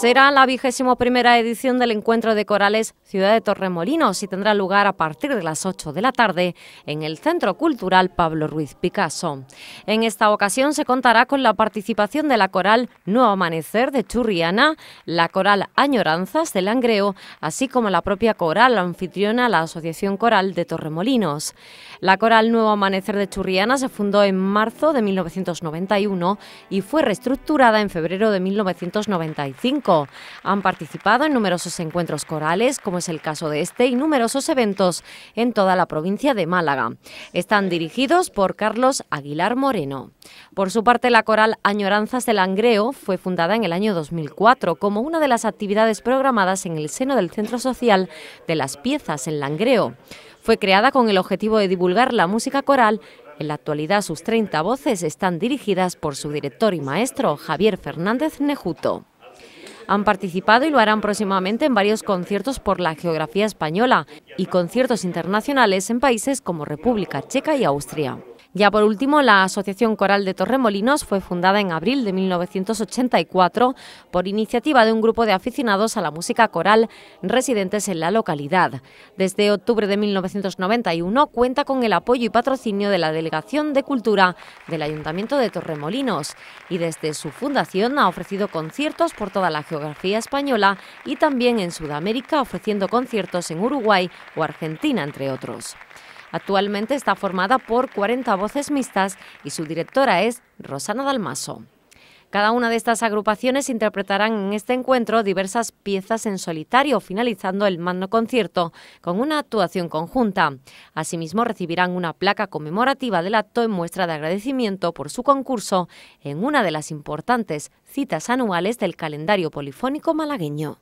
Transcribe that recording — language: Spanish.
Será la vigésimo primera edición del encuentro de corales Ciudad de Torremolinos y tendrá lugar a partir de las 8 de la tarde en el Centro Cultural Pablo Ruiz Picasso. En esta ocasión se contará con la participación de la coral Nuevo Amanecer de Churriana, la coral Añoranzas de Langreo, así como la propia coral anfitriona la Asociación Coral de Torremolinos. La coral Nuevo Amanecer de Churriana se fundó en marzo de 1991 y fue reestructurada en febrero de 1995 han participado en numerosos encuentros corales, como es el caso de este, y numerosos eventos en toda la provincia de Málaga. Están dirigidos por Carlos Aguilar Moreno. Por su parte, la coral Añoranzas del Langreo fue fundada en el año 2004 como una de las actividades programadas en el seno del Centro Social de las Piezas en Langreo. Fue creada con el objetivo de divulgar la música coral en la actualidad sus 30 voces están dirigidas por su director y maestro Javier Fernández Nejuto. Han participado y lo harán próximamente en varios conciertos por la geografía española y conciertos internacionales en países como República Checa y Austria. Ya por último, la Asociación Coral de Torremolinos fue fundada en abril de 1984 por iniciativa de un grupo de aficionados a la música coral residentes en la localidad. Desde octubre de 1991 cuenta con el apoyo y patrocinio de la Delegación de Cultura del Ayuntamiento de Torremolinos y desde su fundación ha ofrecido conciertos por toda la geografía española y también en Sudamérica ofreciendo conciertos en Uruguay o Argentina, entre otros. Actualmente está formada por 40 voces mixtas y su directora es Rosana Dalmaso. Cada una de estas agrupaciones interpretarán en este encuentro diversas piezas en solitario, finalizando el magno concierto con una actuación conjunta. Asimismo, recibirán una placa conmemorativa del acto en muestra de agradecimiento por su concurso en una de las importantes citas anuales del calendario polifónico malagueño.